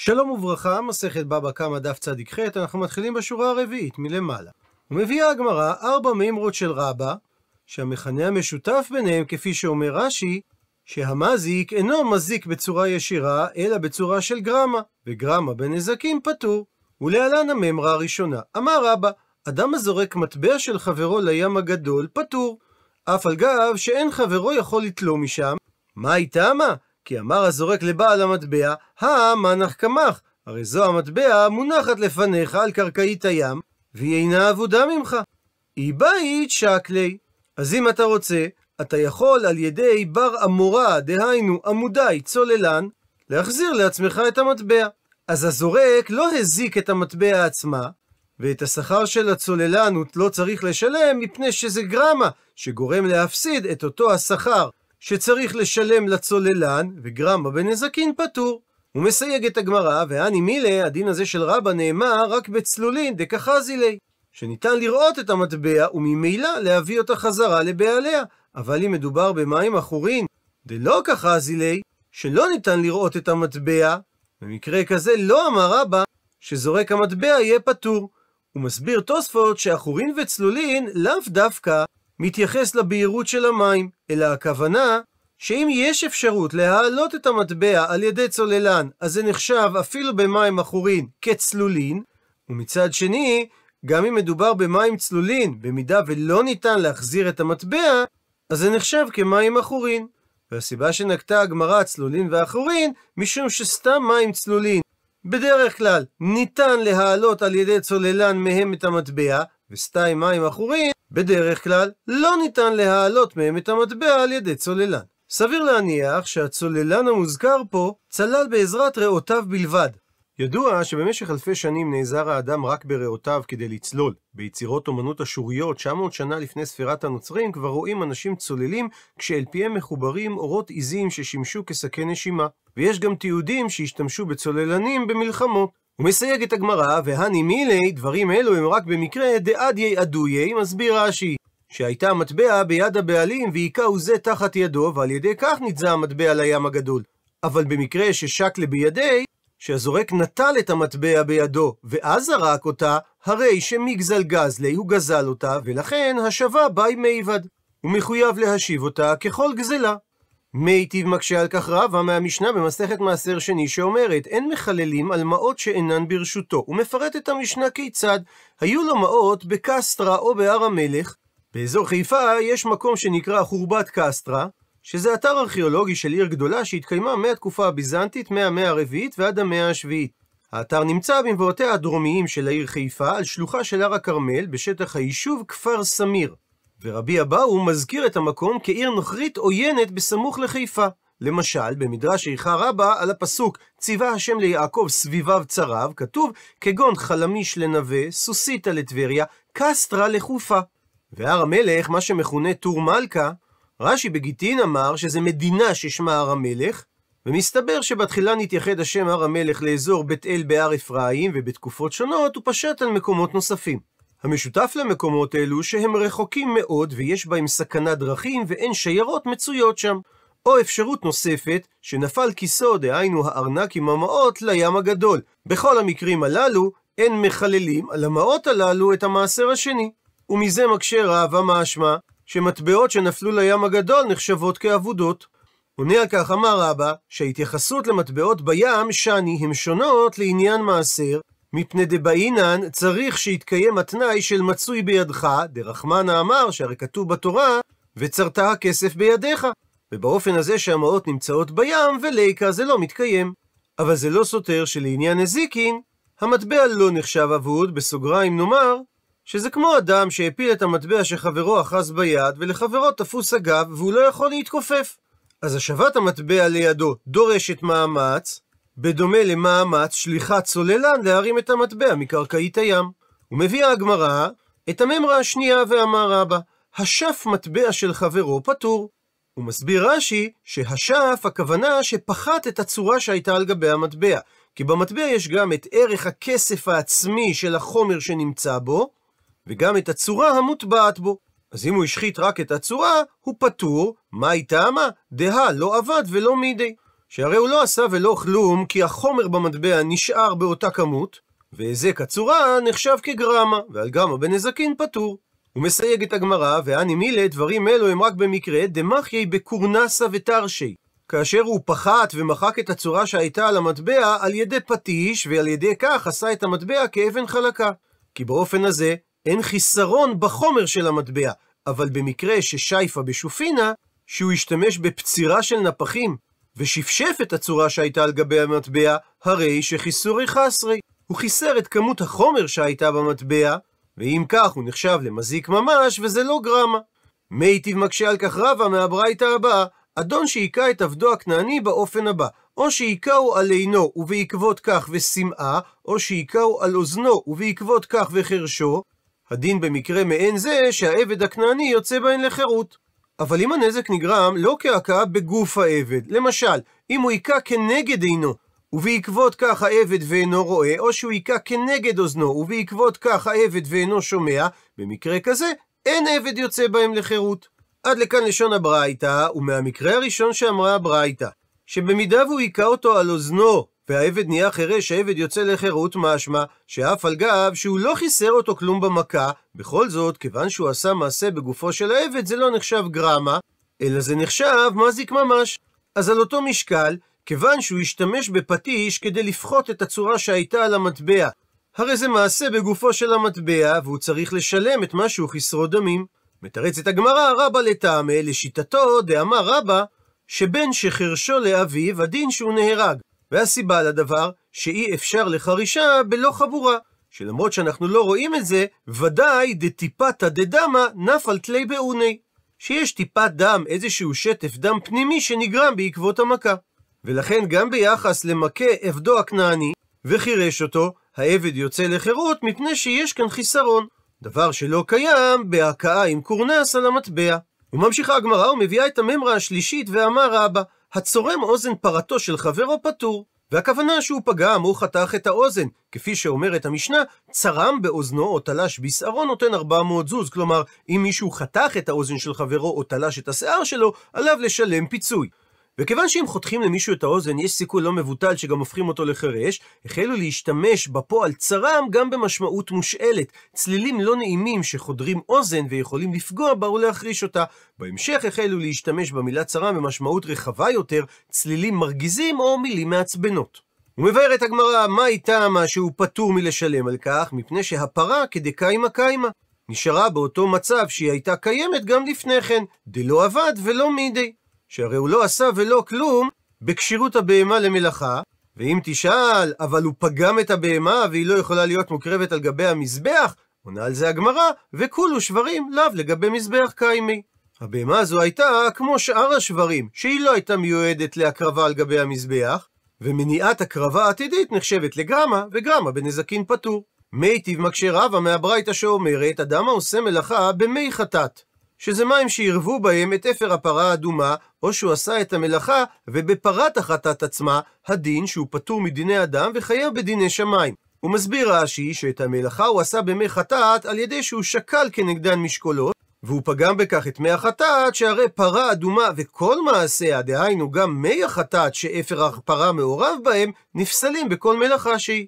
שלום וברכה, מסכת בבא קמא דף ח', אנחנו מתחילים בשורה הרביעית מלמעלה. ומביאה הגמרא ארבע מימרות של רבא, שהמכנה המשותף ביניהם, כפי שאומר רש"י, שהמזיק אינו מזיק בצורה ישירה, אלא בצורה של גרמה, וגרמה בנזקים פטור. ולהלן הממרה הראשונה. אמר רבא, אדם הזורק מטבע של חברו לים הגדול, פטור. אף על גב שאין חברו יכול לתלום משם. מה היא תמה? כי אמר הזורק לבעל המטבע, המנח קמח, הרי זו המטבע מונחת לפניך על קרקעית הים, והיא אינה אבודה ממך. היא בית שקלי. אז אם אתה רוצה, אתה יכול על ידי בר אמורה, דהיינו עמודי, צוללן, להחזיר לעצמך את המטבע. אז הזורק לא הזיק את המטבע עצמה, ואת השכר של הצוללן הוא לא צריך לשלם מפני שזה גרמה, שגורם להפסיד את אותו השכר שצריך לשלם לצוללן, וגרם בנזקין פטור. הוא מסייג את הגמרא, ואני מילא, הדין הזה של רבא נאמר רק בצלולין דקחזי ליה, שניתן לראות את המטבע וממילא להביא אותה חזרה לבעליה. אבל אם מדובר במים עכורין, דלא כחזי ליה, שלא ניתן לראות את המטבע, במקרה כזה לא אמר רבא שזורק המטבע יהיה פטור. הוא מסביר תוספות שעכורין וצלולין לאו דווקא מתייחס לבהירות של המים, אלא הכוונה שאם יש אפשרות להעלות את המטבע על ידי צוללן, אז זה נחשב אפילו במים עכורים כצלולין, ומצד שני, גם אם מדובר במים צלולין, במידה ולא ניתן להחזיר את המטבע, אז זה נחשב כמים עכורין. והסיבה שנקטה הגמרא צלולין ועכורין, משום שסתם מים צלולין, בדרך כלל ניתן להעלות על ידי צוללן מהם את המטבע, וסתם מים עכורין, בדרך כלל לא ניתן להעלות מהם את המטבע על ידי צוללן. סביר להניח שהצוללן המוזכר פה צלל בעזרת ריאותיו בלבד. ידוע שבמשך אלפי שנים נעזר האדם רק בריאותיו כדי לצלול. ביצירות אומנות אשוריות, 900 שנה לפני ספירת הנוצרים, כבר רואים אנשים צוללים כשאל פיהם מחוברים אורות עיזים ששימשו כשקי נשימה. ויש גם תיעודים שהשתמשו בצוללנים במלחמות. ומסייגת הגמרא, והני מילי, דברים אלו הם רק במקרה דעדיה עדויה, מסביר רש"י, שהייתה מטבע ביד הבעלים, והיכהו זה תחת ידו, ועל ידי כך נתזה המטבע לים הגדול. אבל במקרה ששק לבידי, שהזורק נטל את המטבע בידו, ואז זרק אותה, הרי שמגזל גזלי הוא גזל אותה, ולכן השבה ביי מייבד. הוא מחויב להשיב אותה ככל גזלה. מיטיב מקשה על כך רבה מהמשנה במסכת מעשר שני שאומרת, אין מחללים על מעות שאינן ברשותו. ומפרט את המשנה כיצד, היו לו מעות בקסטרה או בהר המלך. באזור חיפה יש מקום שנקרא חורבת קסטרה, שזה אתר ארכיאולוגי של עיר גדולה שהתקיימה מהתקופה הביזנטית, מהמאה הרביעית ועד המאה השביעית. האתר נמצא במבואותיה הדרומיים של העיר חיפה, על שלוחה של הר הכרמל, בשטח היישוב כפר סמיר. ורבי אבאו מזכיר את המקום כעיר נוכרית עוינת בסמוך לחיפה. למשל, במדרש איכה רבה, על הפסוק "ציווה השם ליעקב סביביו צריו", כתוב כגון חלמיש לנווה, סוסיתא לטבריה, קסטרה לחופה. והר המלך, מה שמכונה טור מלכה, רש"י בגיטין אמר שזה מדינה ששמה הר המלך, ומסתבר שבתחילה נתייחד השם הר המלך לאזור בית אל בהר אפרים, ובתקופות שונות הוא פשט על מקומות נוספים. המשותף למקומות אלו שהם רחוקים מאוד ויש בהם סכנת דרכים ואין שיירות מצויות שם. או אפשרות נוספת, שנפל כיסו, דהיינו הארנק עם המעות, לים הגדול. בכל המקרים הללו, אין מחללים על המעות הללו את המעשר השני. ומזה מקשה רב המשמע, שמטבעות שנפלו לים הגדול נחשבות כאבודות. עונה על כך אמר רבא, שההתייחסות למטבעות בים, שאני, הן שונות לעניין מעשר, מפני דבעינן צריך שיתקיים התנאי של מצוי בידך, דרחמנה אמר, שהרי כתוב בתורה, וצרת הכסף בידיך. ובאופן הזה שהמעות נמצאות בים, וליקה זה לא מתקיים. אבל זה לא סותר שלעניין נזיקין, המטבע לא נחשב אבוד, בסוגריים נאמר, שזה כמו אדם שהפיל את המטבע שחברו אחז ביד, ולחברו תפוס הגב, והוא לא יכול להתכופף. אז השבת המטבע לידו דורשת מאמץ, בדומה למאמץ שליחת צוללן להרים את המטבע מקרקעית הים. ומביאה הגמרא את הממרה השנייה ואמר רבא, השף מטבע של חברו פטור. הוא מסביר רש"י שהשף הכוונה שפחת את הצורה שהייתה על גבי המטבע, כי במטבע יש גם את ערך הכסף העצמי של החומר שנמצא בו, וגם את הצורה המוטבעת בו. אז אם הוא השחית רק את הצורה, הוא פטור, מה היא טעמה? דהה, לא עבד ולא מידי. שהרי הוא לא עשה ולא כלום, כי החומר במטבע נשאר באותה כמות, והיזק הצורה נחשב כגרמה, ועל גרמה בנזקין פטור. הוא מסייג את הגמרא, ואני מילא דברים אלו הם רק במקרה דמחיה בקורנסה ותרשי. כאשר הוא פחת ומחק את הצורה שהייתה על המטבע על ידי פטיש, ועל ידי כך עשה את המטבע כאבן חלקה. כי באופן הזה אין חיסרון בחומר של המטבע, אבל במקרה ששייפה בשופינה, שהוא השתמש בפצירה של נפחים ושפשף את הצורה שהייתה על גבי המטבע, הרי שחיסורי חסרי. הוא חיסר את כמות החומר שהייתה במטבע, ואם כך הוא נחשב למזיק ממש, וזה לא גרמה. מייטיב מקשה על כך רבה מהברייתא הבאה, אדון שהיכה את עבדו הכנעני באופן הבא, או שהיכהו על עינו ובעקבות כך ושמאה, או שהיכהו על אוזנו ובעקבות כך וחרשו, הדין במקרה מעין זה שהעבד הכנעני יוצא בהן לחירות. אבל אם הנזק נגרם לא כהכאה בגוף העבד, למשל, אם הוא היכה כנגד עינו, ובעקבות כך העבד ואינו רואה, או שהוא היכה כנגד אוזנו, ובעקבות כך העבד ואינו שומע, במקרה כזה, אין עבד יוצא בהם לחירות. עד לכאן לשון הברייתא, ומהמקרה הראשון שאמרה הברייתא, שבמידה והוא היכה אותו על אוזנו, והעבד נהיה חירש, העבד יוצא לחירות משמע, שאף על גב שהוא לא חיסר אותו כלום במכה, בכל זאת, כיוון שהוא עשה מעשה בגופו של העבד, זה לא נחשב גרמה, אלא זה נחשב מזיק ממש. אז על אותו משקל, כיוון שהוא השתמש בפטיש כדי לפחות את הצורה שהייתה על המטבע, הרי זה מעשה בגופו של המטבע, והוא צריך לשלם את מה שהוא חסרו דמים. מתרצת הגמרא, רבא לטעמה, לשיטתו, דאמר רבא, שבן שחרשו לאביו, הדין שהוא נהרג. והסיבה לדבר, שאי אפשר לחרישה בלא חבורה, שלמרות שאנחנו לא רואים את זה, ודאי דטיפתא דדמא נפל תלי באוני. שיש טיפת דם, איזשהו שטף דם פנימי שנגרם בעקבות המכה. ולכן גם ביחס למכה עבדו הכנעני, וחירש אותו, העבד יוצא לחירות מפני שיש כאן חיסרון, דבר שלא קיים בהכאה עם קורנס על המטבע. וממשיכה הגמרא ומביאה את הממרה השלישית ואמר רבא, הצורם אוזן פרתו של חברו פטור. והכוונה שהוא פגם או חתך את האוזן. כפי שאומרת המשנה, צרם באוזנו או תלש בשערו נותן 400 זוז. כלומר, אם מישהו חתך את האוזן של חברו או תלש את השיער שלו, עליו לשלם פיצוי. וכיוון שאם חותכים למישהו את האוזן, יש סיכוי לא מבוטל שגם הופכים אותו לחירש, החלו להשתמש בפועל צרם גם במשמעות מושאלת. צלילים לא נעימים שחודרים אוזן ויכולים לפגוע בה ולהחריש אותה. בהמשך החלו להשתמש במילה צרם במשמעות רחבה יותר, צלילים מרגיזים או מילים מעצבנות. ומבארת הגמרא, מה איתה מה שהוא פטור מלשלם על כך, מפני שהפרה כדקיימה קיימה. נשארה באותו מצב שהיא הייתה קיימת גם לפני כן, דלא עבד ולא מידי. שהרי הוא לא עשה ולא כלום בכשירות הבהמה למלאכה, ואם תשאל, אבל הוא פגם את הבהמה והיא לא יכולה להיות מוקרבת על גבי המזבח, עונה על זה הגמרא, וכולו שברים לאו לגבי מזבח קיימי. הבהמה הזו הייתה כמו שאר השברים, שהיא לא הייתה מיועדת להקרבה על גבי המזבח, ומניעת הקרבה עתידית נחשבת לגרמה, וגרמה בנזקין פטור. מיטיב מקשה רבה מהברייתא שאומרת, אדם העושה מלאכה במי חטאת. שזה מים שעירבו בהם את אפר הפרה האדומה, או שהוא עשה את המלאכה, ובפרת החטאת עצמה, הדין שהוא פטור מדיני אדם וחייב בדיני שמיים. הוא מסביר רש"י שאת המלאכה הוא עשה במי חטאת על ידי שהוא שקל כנגדן משקולות, והוא פגם בכך את מי החטאת, שהרי פרה אדומה וכל מעשיה, דהיינו גם מי החטאת שאפר הפרה מעורב בהם, נפסלים בכל מלאכה שהיא.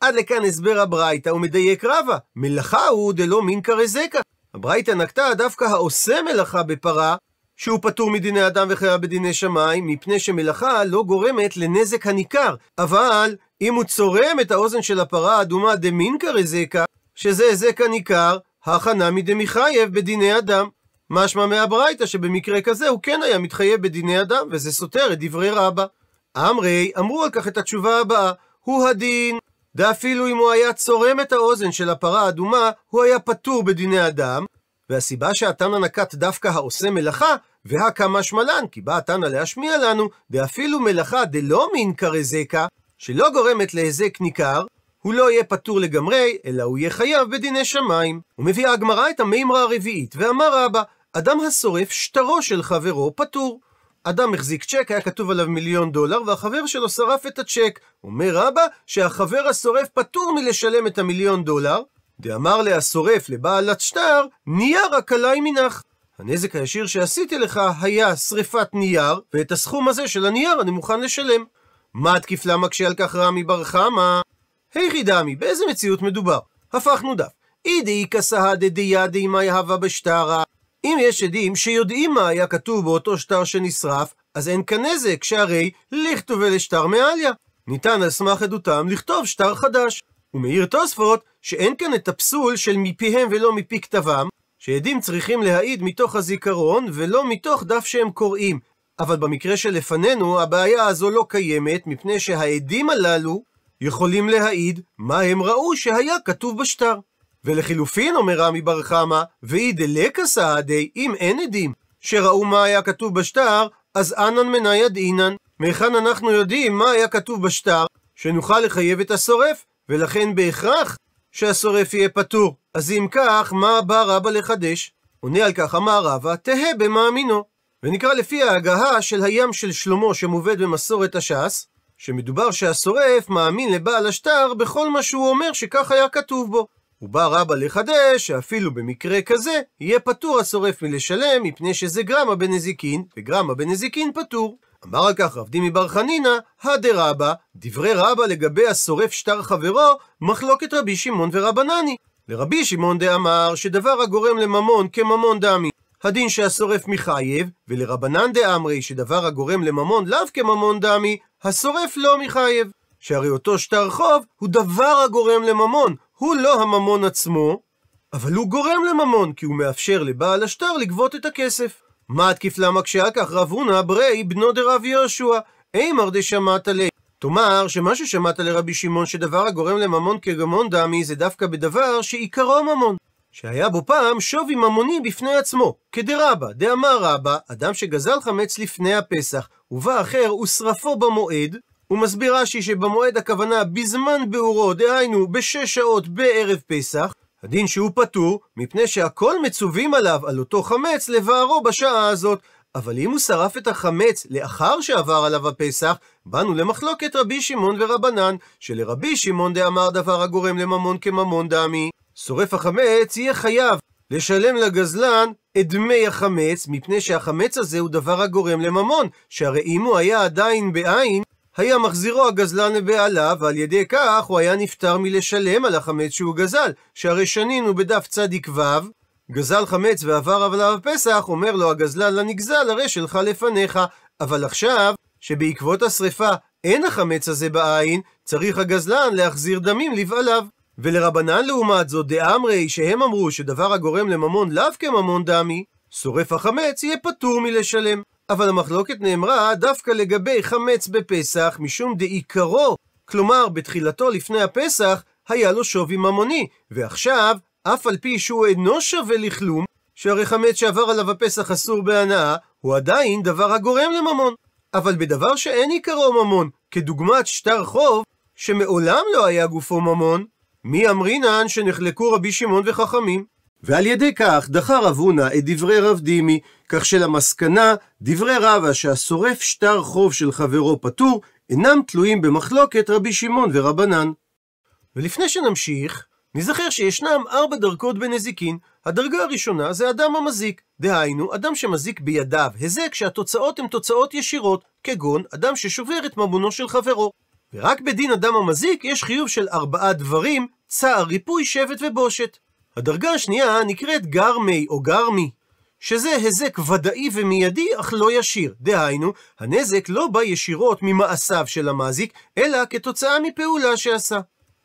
עד לכאן הסבר הברייתא, ומדייק רבא, מלאכה הוא דלא מין כרזקה. הברייתא נקטה דווקא העושה מלאכה בפרה, שהוא פטור מדיני אדם וחיה בדיני שמיים, מפני שמלאכה לא גורמת לנזק הניכר. אבל אם הוא צורם את האוזן של הפרה האדומה דמינקר הזקה, שזה הזק הניכר, הכנמי דמיחייב בדיני אדם. משמע מהברייתא שבמקרה כזה הוא כן היה מתחייב בדיני אדם, וזה סותר את דברי רבא. אמרי, אמרו על כך את התשובה הבאה, הוא הדין ואפילו אם הוא היה צורם את האוזן של הפרה האדומה, הוא היה פטור בדיני אדם, והסיבה שהתנא נקט דווקא העושה מלאכה, והכא משמע לן, כי בא התנא להשמיע לנו, ואפילו מלאכה דלא מין כרזקה, שלא גורמת להיזק ניכר, הוא לא יהיה פטור לגמרי, אלא הוא יהיה חייב בדיני שמיים. ומביאה הגמרא את המימרה הרביעית, ואמר רבא, אדם השורף שטרו של חברו פטור. אדם החזיק צ'ק, היה כתוב עליו מיליון דולר, והחבר שלו שרף את הצ'ק. אומר אבא שהחבר השורף פטור מלשלם את המיליון דולר, דאמר לה השורף לבעל הצ'טר, נייר רק עלי מנך. הנזק הישיר שעשיתי לך היה שריפת נייר, ואת הסכום הזה של הנייר אני מוכן לשלם. מה תקיף למה כשעל כך רמי בר חמא? היכי דמי, באיזה מציאות מדובר? הפכנו דף. אידאי כסהא דדיא דאימא יהבה בשטרה. אם יש עדים שיודעים מה היה כתוב באותו שטר שנשרף, אז אין כאן נזק, שהרי לכתובי לשטר מעליה. ניתן על סמך עדותם לכתוב שטר חדש. ומעיר תוספות שאין כאן את הפסול של מפיהם ולא מפי כתבם, שעדים צריכים להעיד מתוך הזיכרון ולא מתוך דף שהם קוראים. אבל במקרה שלפנינו, הבעיה הזו לא קיימת, מפני שהעדים הללו יכולים להעיד מה הם ראו שהיה כתוב בשטר. ולחילופין, אומר רמי בר חמא, ואי דלקה סעדי, אם אין עדים, שראו מה היה כתוב בשטר, אז אנן מנייד אינן. מהיכן אנחנו יודעים מה היה כתוב בשטר, שנוכל לחייב את השורף, ולכן בהכרח שהשורף יהיה פטור. אז אם כך, מה בא רבא לחדש? עונה על כך אמר רבא, תהא במאמינו. ונקרא לפי ההגהה של הים של שלמה שמובאת במסורת הש"ס, שמדובר שהשורף מאמין לבעל השטר בכל מה שהוא אומר שכך היה כתוב בו. ובא רבא לחדש שאפילו במקרה כזה, יהיה פטור השורף מלשלם, מפני שזה גרמא בנזיקין, וגרמא בנזיקין פטור. אמר על כך רב דימי בר חנינא, רבא, דברי רבא לגבי השורף שטר חברו, מחלוקת רבי שמעון ורבנני. לרבי שמעון דאמר שדבר הגורם לממון כממון דמי. הדין שהשורף מחייב, ולרבנן דאמרי שדבר הגורם לממון לאו כממון דמי, השורף לא מחייב. שהרי אותו שטר חוב הוא דבר הגורם לממון, הוא לא הממון עצמו, אבל הוא גורם לממון, כי הוא מאפשר לבעל השטר לגבות את הכסף. מה תקיף למה כשאכך רב הונא ברי בנו דרב יהושע, אימר דשמעת ליה. תאמר שמה ששמעת לרבי שמעון שדבר הגורם לממון כגמון דמי זה דווקא בדבר שעיקרו ממון. שהיה בו פעם שווי ממוני בפני עצמו, כדרבא, דאמר רבא, אדם שגזל חמץ לפני הפסח, ובא אחר ושרפו במועד, הוא מסביר רש"י שבמועד הכוונה בזמן באורו, דהיינו בשש שעות בערב פסח, הדין שהוא פטור, מפני שהכל מצווים עליו, על אותו חמץ, לבערו בשעה הזאת. אבל אם הוא שרף את החמץ לאחר שעבר עליו הפסח, באנו למחלוקת רבי שמעון ורבנן, שלרבי שמעון דאמר דבר הגורם לממון כממון דמי. שורף החמץ יהיה חייב לשלם לגזלן את דמי החמץ, מפני שהחמץ הזה הוא דבר הגורם לממון, שהרי אם הוא היה עדיין בעין, היה מחזירו הגזלן לבעליו, ועל ידי כך הוא היה נפטר מלשלם על החמץ שהוא גזל, שהרי שנין הוא בדף צדיק ו', גזל חמץ ועבר עליו פסח, אומר לו הגזלן לנגזל, הרי שלך לפניך. אבל עכשיו, שבעקבות השרפה אין החמץ הזה בעין, צריך הגזלן להחזיר דמים לבעליו. ולרבנן לעומת זאת, דאמרי, שהם אמרו שדבר הגורם לממון לאו כממון דמי, שורף החמץ יהיה פטור מלשלם. אבל המחלוקת נאמרה דווקא לגבי חמץ בפסח, משום דעיקרו, כלומר בתחילתו לפני הפסח, היה לו שווי ממוני, ועכשיו, אף על פי שהוא אינו שווה לכלום, שהרי חמץ שעבר עליו הפסח אסור בהנאה, הוא עדיין דבר הגורם לממון. אבל בדבר שאין עיקרו ממון, כדוגמת שטר חוב, שמעולם לא היה גופו ממון, מי אמרינן שנחלקו רבי שמעון וחכמים? ועל ידי כך דחה רב הונא את דברי רב דימי, כך שלמסקנה, דברי רבא שהשורף שטר חוב של חברו פטור, אינם תלויים במחלוקת רבי שמעון ורבנן. ולפני שנמשיך, נזכר שישנם ארבע דרגות בנזיקין. הדרגה הראשונה זה אדם המזיק, דהיינו, אדם שמזיק בידיו היזק שהתוצאות הן תוצאות ישירות, כגון אדם ששובר את ממונו של חברו. ורק בדין אדם המזיק יש חיוב של ארבעה דברים, צער, ריפוי, שבט ובושת. הדרגה השנייה נקראת גרמי או גרמי, שזה היזק ודאי ומיידי, אך לא ישיר. דהיינו, הנזק לא בא ישירות ממעשיו של המזיק, אלא כתוצאה מפעולה שעשה.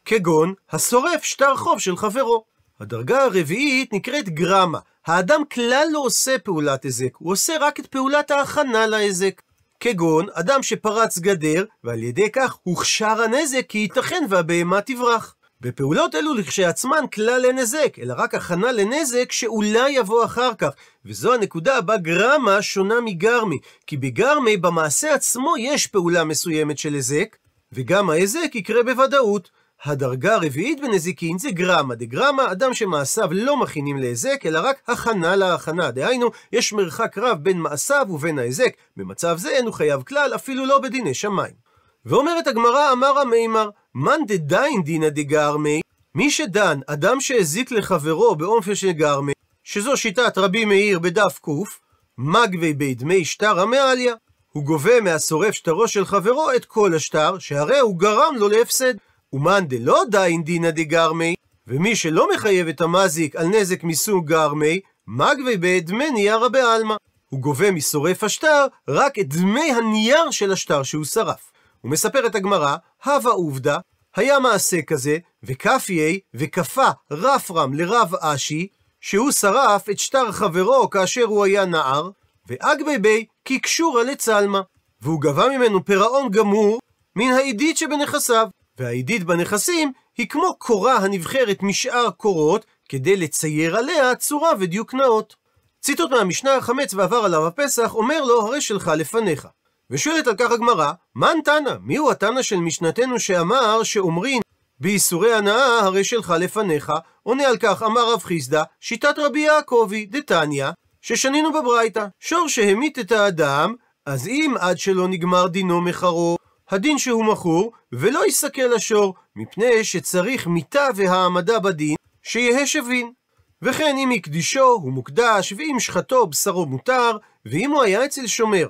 כגון, השורף שטר חוב של חברו. הדרגה הרביעית נקראת גרמה. האדם כלל לא עושה פעולת היזק, הוא עושה רק את פעולת ההכנה להיזק. כגון, אדם שפרץ גדר, ועל ידי כך הוכשר הנזק כי ייתכן והבהמה תברח. בפעולות אלו לכשעצמן כלל אין נזק, אלא רק הכנה לנזק שאולי יבוא אחר כך. וזו הנקודה בה גרמה שונה מגרמי, כי בגרמי במעשה עצמו יש פעולה מסוימת של היזק, וגם ההיזק יקרה בוודאות. הדרגה הרביעית בנזיקין זה גרמה. דגרמה, אדם שמעשיו לא מכינים להיזק, אלא רק הכנה להכנה. דהיינו, יש מרחק רב בין מעשיו ובין ההיזק. במצב זה אין הוא חייב כלל, אפילו לא בדיני שמיים. ואומרת הגמרא, אמר המימר, מאן דדיין דינא דגרמי, מי שדן אדם שהזיק לחברו באופן של גרמי, שזו שיטת רבי מאיר בדף ק, מגבי בי דמי שטר המעליה, הוא גובה מהשורף שטרו של חברו את כל השטר, שהרי הוא גרם לו להפסד. ומאן דלא דיין דינא דגרמי, ומי שלא מחייב את המזיק על נזק מסוג גרמי, בי דמי נייר הבעלמא. הוא גובה משורף השטר רק את דמי הנייר של השטר שהוא שרף. ומספרת הגמרא, הווה עובדא, היה מעשה כזה, וכפייה, וכפה רפרם לרב אשי, שהוא שרף את שטר חברו כאשר הוא היה נער, ואגבי בי כי קשורה לצלמה, והוא גבה ממנו פירעון גמור מן העידית שבנכסיו, והעידית בנכסים היא כמו קורה הנבחרת משאר קורות, כדי לצייר עליה צורה ודיוק נאות. ציטוט מהמשנה, החמץ ועבר עליו הפסח, אומר לו, הרי שלך לפניך. ושואלת על כך הגמרא, מן תנא? הוא התנא של משנתנו שאמר שאומרים בייסורי הנאה הרי שלך לפניך? עונה על כך אמר רב חיסדא, שיטת רבי יעקבי, דתניא, ששנינו בברייתא. שור שהמית את האדם, אז אם עד שלא נגמר דינו מחרו, הדין שהוא מכור, ולא יסכל השור, מפני שצריך מיתה והעמדה בדין, שיהא שווין. וכן אם הקדישו, הוא מוקדש, ואם שחטו, בשרו מותר, ואם הוא היה אצל שומר.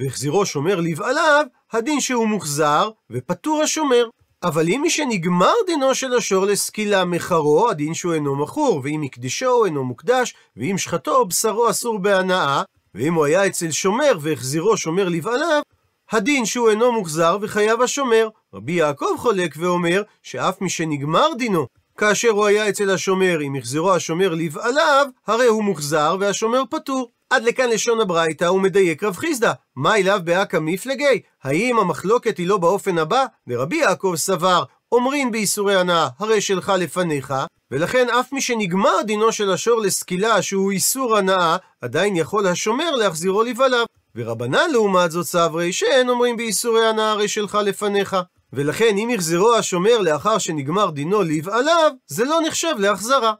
והחזירו שומר לבעליו, הדין שהוא מוחזר, ופטור השומר. אבל אם משנגמר דינו של השור לסקילה מחרו, הדין שהוא אינו מכור, ואם הקדישו אינו מוקדש, ואם שחטו בשרו אסור בהנאה, ואם הוא היה אצל שומר והחזירו שומר לבעליו, הדין שהוא אינו מוחזר וחייב השומר. רבי יעקב חולק ואומר שאף משנגמר דינו, כאשר הוא היה אצל השומר, אם החזירו השומר לבעליו, הרי הוא מוחזר והשומר פטור. עד לכאן לשון הברייתא, הוא מדייק רב חיסדא. מה אליו באקא מפלגי? האם המחלוקת היא לא באופן הבא? ורבי יעקב סבר, אומרין באיסורי הנאה, הרי שלך לפניך, ולכן אף מי שנגמר דינו של השור לסקילה, שהוא איסור הנאה, עדיין יכול השומר להחזירו לבעליו. ורבנן לעומת זאת סברי, שאין אומרים באיסורי הנאה, הרי שלך לפניך. ולכן אם יחזרו השומר לאחר שנגמר דינו לבעליו, זה לא נחשב להחזרה.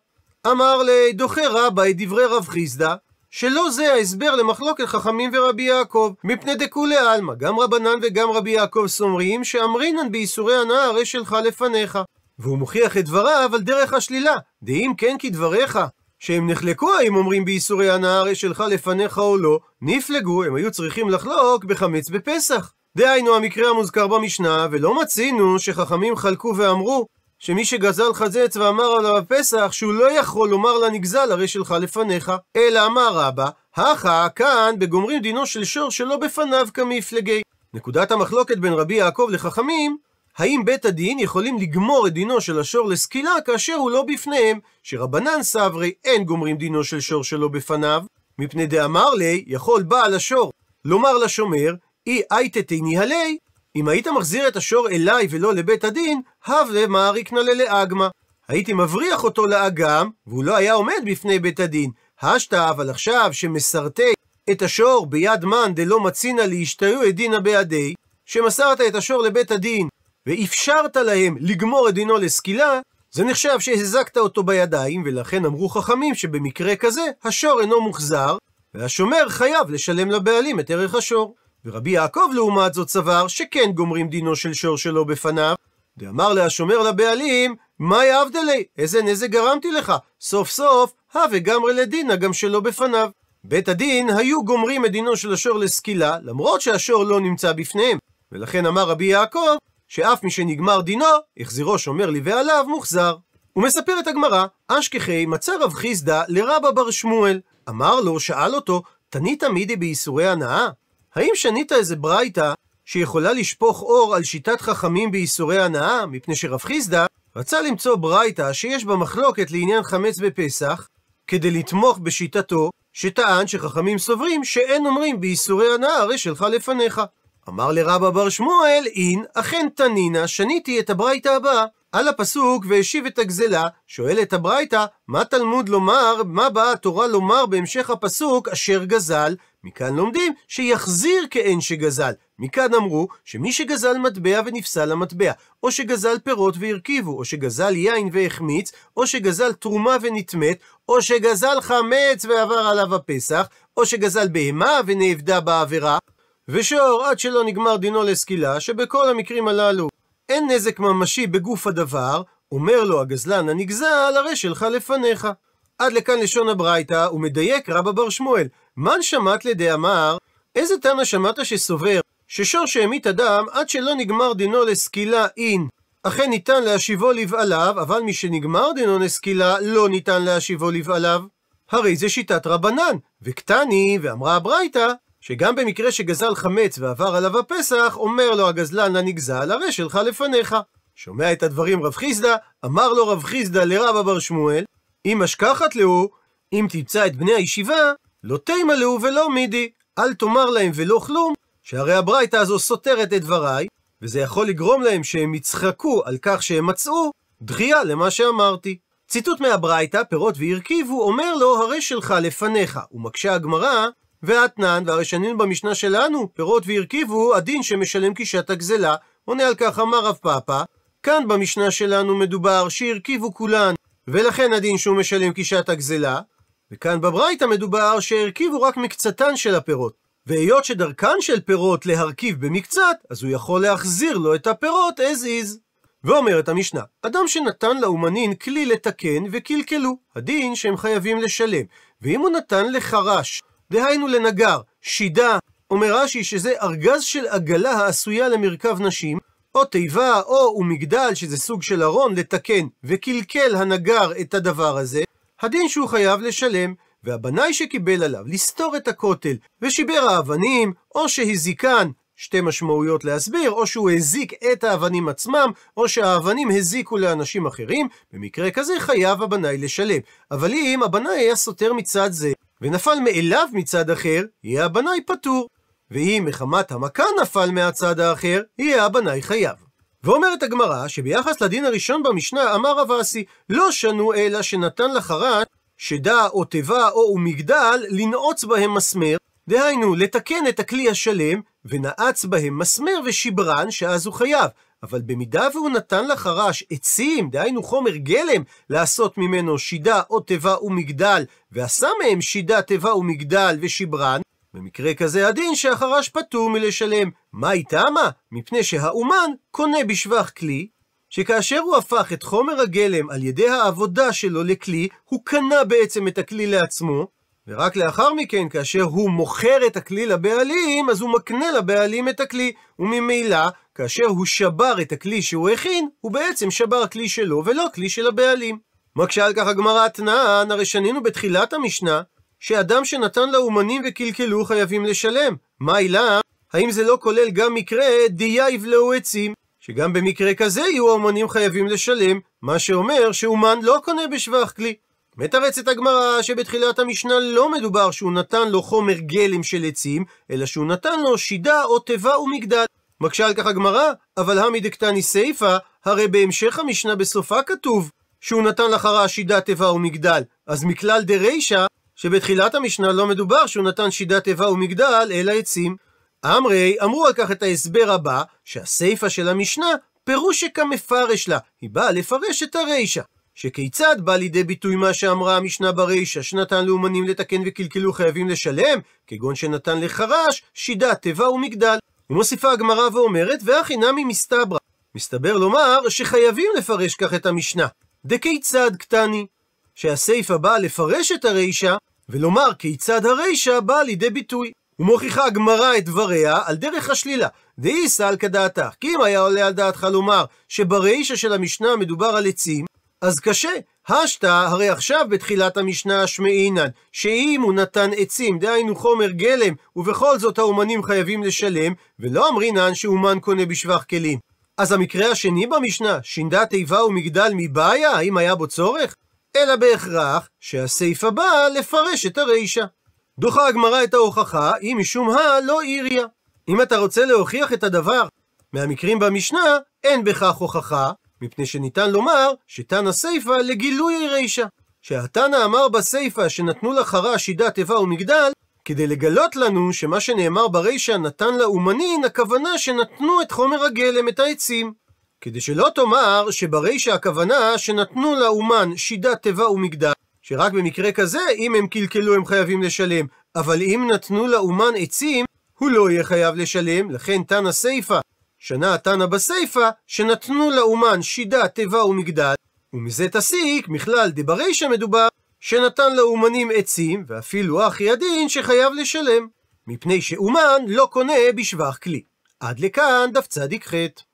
אמר לי, דוחה רבא את דברי רב חיסדא, שלא זה ההסבר למחלוקת חכמים ורבי יעקב, מפני דכולי עלמא, גם רבנן וגם רבי יעקב סומרים שאמרינן בייסורי הנאה הרי שלך לפניך. והוא מוכיח את דבריו על דרך השלילה, דאם כן דבריך, שהם נחלקו האם אומרים בייסורי הנאה הרי שלך לפניך או לא, נפלגו, הם היו צריכים לחלוק בחמץ בפסח. דהיינו המקרה המוזכר במשנה, ולא מצינו שחכמים חלקו ואמרו, שמי שגזל חזץ ואמר עליו הפסח, שהוא לא יכול לומר לנגזל, הרי שלך לפניך. אלא אמר רבא, הכה כאן בגומרים דינו של שור שלא בפניו כמפלגי. נקודת המחלוקת בין רבי יעקב לחכמים, האם בית הדין יכולים לגמור את דינו של השור לסקילה כאשר הוא לא בפניהם, שרבנן סברי אין גומרים דינו של שור שלא בפניו, מפני דאמר לי, יכול בעל השור לומר לשומר, אי אייתתי ניהלי, אם היית מחזיר את השור אליי ולא לבית הדין, הווה מעריקנא ללאגמא. הייתי מבריח אותו לאגם, והוא לא היה עומד בפני בית הדין. השתא אבל עכשיו שמסרטי את השור ביד מן דלא מצינא להשתיו את דינא בעדי, שמסרת את השור לבית הדין ואפשרת להם לגמור את דינו לסקילה, זה נחשב שהזקת אותו בידיים, ולכן אמרו חכמים שבמקרה כזה השור אינו מוחזר, והשומר חייב לשלם לבעלים את ערך השור. ורבי יעקב לעומת זאת סבר שכן גומרים דינו של שור שלו בפניו, דאמר לה השומר לבעלים, מה יעבדלי? איזה נזק גרמתי לך? סוף סוף, הא וגמרי לדינא גם שלא בפניו. בית הדין היו גומרים את דינו של השור לסקילה, למרות שהשור לא נמצא בפניהם. ולכן אמר רבי יעקב, שאף מי שנגמר דינו, החזירו שומר לי ועליו מוחזר. את הגמרא, אשכחי מצא רב חיסדא לרבא בר שמואל. אמר לו, שאל אותו, תנית מידי בייסורי הנאה? האם שנית איזה ברייתא שיכולה לשפוך אור על שיטת חכמים באיסורי הנאה, מפני שרב חיסדא רצה למצוא ברייתא שיש בה מחלוקת לעניין חמץ בפסח, כדי לתמוך בשיטתו, שטען שחכמים סוברים שאין אומרים באיסורי הנאה הרי שלך לפניך. אמר לרבא בר שמואל, אין, אכן תנינה, שניתי את הברייתא הבאה. על הפסוק, והשיב את הגזלה, שואלת הברייתא, מה תלמוד לומר, מה באה התורה לומר בהמשך הפסוק, אשר גזל, מכאן לומדים שיחזיר כאין שגזל. מכאן אמרו שמי שגזל מטבע ונפסל המטבע, או שגזל פירות והרכיבו, או שגזל יין והחמיץ, או שגזל תרומה ונטמת, או שגזל חמץ ועבר עליו הפסח, או שגזל בהמה ונאבדה בעבירה, ושור עד שלא נגמר דינו לסקילה, שבכל המקרים הללו אין נזק ממשי בגוף הדבר, אומר לו הגזלן הנגזל, הרי שלך לפניך. עד לכאן לשון הברייתא, ומדייק רבא בר שמואל. מן שמט לדאמר, איזה תנא שמעת שסובר, ששור שהמית אדם, עד שלא נגמר דינו לסקילה אין, אכן ניתן להשיבו לבעליו, אבל משנגמר דינו לסקילה, לא ניתן להשיבו לבעליו. הרי זה שיטת רבנן, וקטני, ואמרה הברייתא, שגם במקרה שגזל חמץ ועבר עליו הפסח, אומר לו הגזלן הנגזל, הרי שלך לפניך. שומע את הדברים רב חיסדא, אמר לו רב חיסדא לרבא בר שמואל, אם אשכחת להוא, אם תמצא את בני הישיבה, לא תימא להו ולא מידי, אל תאמר להם ולא כלום, שהרי הברייתא הזו סותרת את דבריי, וזה יכול לגרום להם שהם יצחקו על כך שהם מצאו דחייה למה שאמרתי. ציטוט מהברייתא, פירות והרכיבו, אומר לו, הרי שלך לפניך. ומקשה הגמרא, ואתנן, והרי שנינו במשנה שלנו, פירות והרכיבו, הדין שמשלם קישת הגזלה. עונה על כך אמר רב פאפא, כאן במשנה שלנו מדובר שהרכיבו כולן, ולכן הדין שהוא משלם קישת הגזלה, וכאן בברייתא מדובר שהרכיבו רק מקצתן של הפירות. והיות שדרכן של פירות להרכיב במקצת, אז הוא יכול להחזיר לו את הפירות as is. ואומרת המשנה, אדם שנתן לאומנין כלי לתקן וקלקלו, הדין שהם חייבים לשלם. ואם הוא נתן לחרש, דהיינו לנגר, שידה, אומר רש"י שזה ארגז של עגלה העשויה למרכב נשים, או תיבה, או ומגדל, שזה סוג של ארון, לתקן, וקלקל הנגר את הדבר הזה, הדין שהוא חייב לשלם, והבנאי שקיבל עליו לסתור את הכותל ושיבר האבנים, או שהזיקן, שתי משמעויות להסביר, או שהוא הזיק את האבנים עצמם, או שהאבנים הזיקו לאנשים אחרים, במקרה כזה חייב הבנאי לשלם. אבל אם הבנאי היה סותר מצד זה, ונפל מאליו מצד אחר, יהיה הבנאי פטור. ואם מחמת המכה נפל מהצד האחר, יהיה הבנאי חייב. ואומרת הגמרא שביחס לדין הראשון במשנה אמר רב אסי לא שנו אלא שנתן לחרן שדה או תיבה או ומגדל לנעוץ בהם מסמר דהיינו לתקן את הכלי השלם ונעץ בהם מסמר ושברן שאז הוא חייב אבל במידה והוא נתן לחרש עצים, דהיינו חומר גלם, לעשות ממנו שידה או תיבה ומגדל, ועשה מהם שידה, תיבה ומגדל ושברן, במקרה כזה הדין שהחרש פטור מלשלם. מה היא טעמה? מפני שהאומן קונה בשבח כלי, שכאשר הוא הפך את חומר הגלם על ידי העבודה שלו לכלי, הוא קנה בעצם את הכלי לעצמו, ורק לאחר מכן, כאשר הוא מוכר את הכלי לבעלים, אז הוא מקנה לבעלים את הכלי, וממילא, כאשר הוא שבר את הכלי שהוא הכין, הוא בעצם שבר כלי שלו ולא כלי של הבעלים. מקשה על כך הגמרא אתנן, הרי שנינו בתחילת המשנה, שאדם שנתן לאומנים וקלקלו חייבים לשלם. מה אילה? האם זה לא כולל גם מקרה דיה יבלעו עצים? שגם במקרה כזה יהיו האומנים חייבים לשלם, מה שאומר שאומן לא קונה בשבח כלי. מתרצת הגמרא שבתחילת המשנה לא מדובר שהוא נתן לו חומר גלם של עצים, אלא שהוא נתן לו שידה או תיבה ומגדל. מקשה על כך הגמרא, אבל המי דקטני סיפא, הרי בהמשך המשנה בסופה כתוב שהוא נתן לחרא שידה תיבה ומגדל, אז מכלל דרישא שבתחילת המשנה לא מדובר שהוא נתן שידת איבה ומגדל אלא עצים. אמרי אמרו על כך את ההסבר הבא, שהסיפה של המשנה פירוש שכמפרש לה, היא באה לפרש את הרישה. שכיצד בא לידי ביטוי מה שאמרה המשנה ברישה, שנתן לאומנים לתקן וקלקלו חייבים לשלם, כגון שנתן לחרש, שידה, תיבה ומגדל. ומוסיפה הגמרא ואומרת, ואחי נמי מסתברא. מסתבר לומר שחייבים לפרש כך את המשנה. דכיצד קטני, שהסיפה באה לפרש את הרישה, ולומר כיצד הרישא בא לידי ביטוי. ומוכיחה הגמרא את דבריה על דרך השלילה. דאיסא על כדעתך. כי אם היה עולה על דעתך לומר שברישא של המשנה מדובר על עצים, אז קשה. השתא, הרי עכשיו בתחילת המשנה השמעינן, שאם הוא נתן עצים, דהיינו חומר גלם, ובכל זאת האומנים חייבים לשלם, ולא אמרינן שאומן קונה בשבח כלים. אז המקרה השני במשנה, שינדה תיבה ומגדל מבעיה, האם היה בו צורך? אלא בהכרח שהסיפה באה לפרש את הרישא. דוחה הגמרא את ההוכחה, אם משום הא לא איריה. אם אתה רוצה להוכיח את הדבר מהמקרים במשנה, אין בכך הוכחה, מפני שניתן לומר שתנא סיפה לגילוי רישה. שהתנא אמר בסיפה שנתנו לחרה שידה, תיבה ומגדל, כדי לגלות לנו שמה שנאמר ברישה נתן לאומנין, הכוונה שנתנו את חומר הגלם, את העצים. כדי שלא תאמר שברישא הכוונה שנתנו לאומן שידת תיבה ומגדל, שרק במקרה כזה, אם הם קלקלו הם חייבים לשלם, אבל אם נתנו לאומן עצים, הוא לא יהיה חייב לשלם, לכן תנא סיפא, שנה תנא בסיפא, שנתנו לאומן שידה, תיבה ומגדל, ומזה תסיק, מכלל דברישא מדובר, שנתן לאומנים עצים, ואפילו אחי הדין שחייב לשלם, מפני שאומן לא קונה בשבח כלי. עד לכאן דף חטא.